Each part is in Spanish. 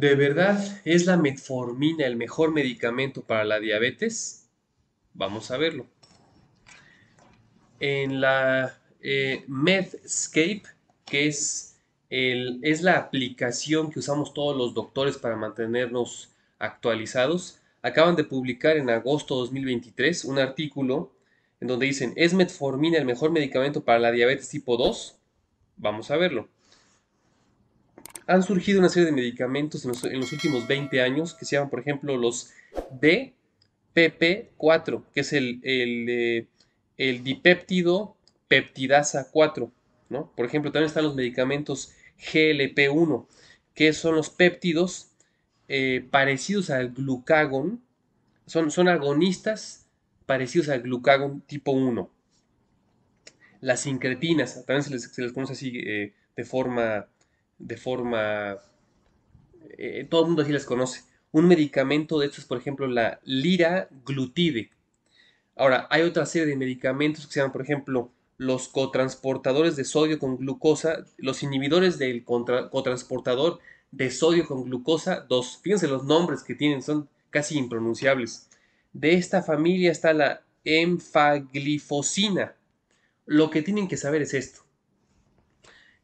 ¿De verdad es la metformina el mejor medicamento para la diabetes? Vamos a verlo. En la eh, Medscape, que es, es la aplicación que usamos todos los doctores para mantenernos actualizados, acaban de publicar en agosto de 2023 un artículo en donde dicen, ¿es metformina el mejor medicamento para la diabetes tipo 2? Vamos a verlo han surgido una serie de medicamentos en los, últimos 20 años que se llaman, por ejemplo, los DPP4, que es el, el, eh, peptidasa 4. ¿no? Por ejemplo, también están los medicamentos GLP1, que son los péptidos eh, parecidos al glucagón, son, son agonistas parecidos al glucagón tipo 1. Las incretinas, también se les, conoce así eh, de forma de forma... Eh, todo el mundo así las conoce. Un medicamento de estos, por ejemplo, la lira liraglutide. Ahora, hay otra serie de medicamentos que se llaman, por ejemplo, los cotransportadores de sodio con glucosa, los inhibidores del cotransportador de sodio con glucosa dos Fíjense los nombres que tienen, son casi impronunciables. De esta familia está la enfaglifosina. Lo que tienen que saber es esto.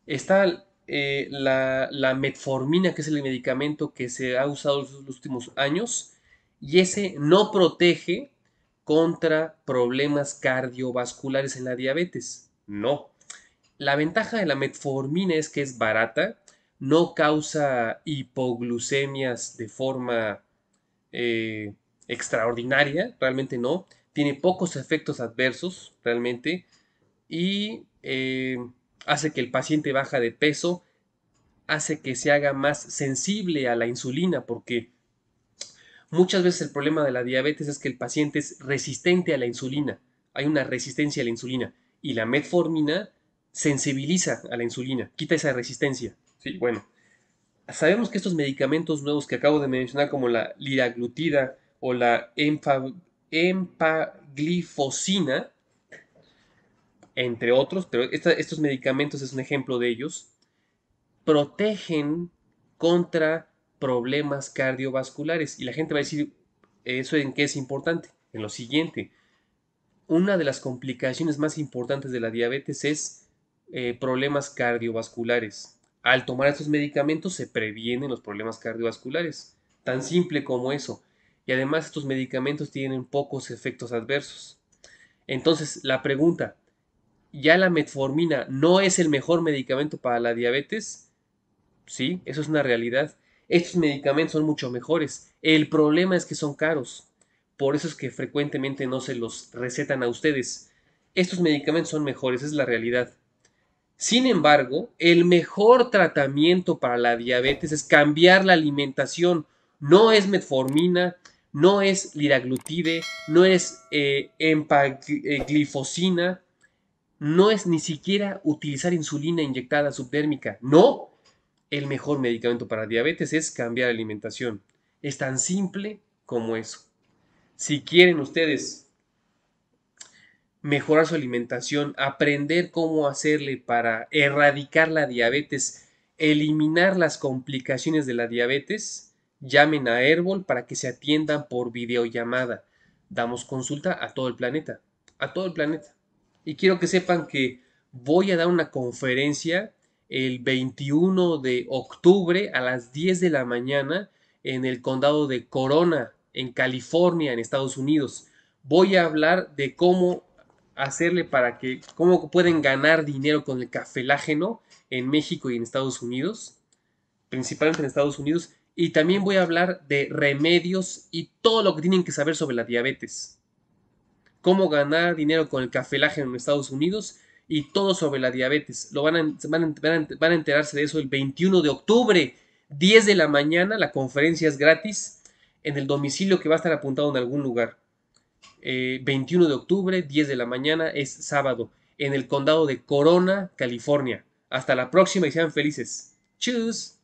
Está eh, la, metformina, que es el medicamento que se ha usado en los últimos años, y ese no protege contra problemas cardiovasculares en la diabetes. No. La ventaja de la metformina es que es barata, no causa hipoglucemias de forma eh, extraordinaria, realmente no. Tiene pocos efectos adversos, realmente. Y eh, hace que el paciente baja de peso, hace que se haga más sensible a la insulina, porque muchas veces el problema de la diabetes es que el paciente es resistente a la insulina, hay una resistencia a la insulina, y la metformina sensibiliza a la insulina, quita esa resistencia. Sí, bueno, sabemos que estos medicamentos nuevos que acabo de mencionar, como la liraglutida o la empaglifosina, entre otros, pero estos medicamentos es un ejemplo de ellos, protegen contra problemas cardiovasculares. Y la gente va a decir, ¿eso en qué es importante? En lo siguiente, una de las complicaciones más importantes de la diabetes es eh, problemas cardiovasculares. Al tomar estos medicamentos se previenen los problemas cardiovasculares. Tan simple como eso. Y además estos medicamentos tienen pocos efectos adversos. Entonces, la pregunta, ya la metformina no es el mejor medicamento para la diabetes, sí, eso es una realidad. Estos medicamentos son mucho mejores. El problema es que son caros. Por eso es que frecuentemente no se los recetan a ustedes. Estos medicamentos son mejores, es la realidad. Sin embargo, el mejor tratamiento para la diabetes es cambiar la alimentación. No es metformina, no es liraglutide, no es eh, empaglifosina, eh, no es ni siquiera utilizar insulina inyectada subdérmica. No, el mejor medicamento para diabetes es cambiar alimentación. Es tan simple como eso. Si quieren ustedes mejorar su alimentación, aprender cómo hacerle para erradicar la diabetes, eliminar las complicaciones de la diabetes, llamen a Herbol para que se atiendan por videollamada. Damos consulta a todo el planeta, a todo el planeta. Y quiero que sepan que voy a dar una conferencia el 21 de octubre a las 10 de la mañana en el condado de Corona, en California, en Estados Unidos. Voy a hablar de cómo hacerle para que, cómo pueden ganar dinero con el cafelágeno en México y en Estados Unidos, principalmente en Estados Unidos. Y también voy a hablar de remedios y todo lo que tienen que saber sobre la diabetes cómo ganar dinero con el cafelaje en Estados Unidos y todo sobre la diabetes. Lo van a, enterarse de eso el 21 de octubre, 10 de la mañana. La conferencia es gratis en el domicilio que va a estar apuntado en algún lugar. 21 eh, de octubre, 10 de la mañana, es sábado, en el condado de Corona, California. Hasta la próxima y sean felices. Tschüss.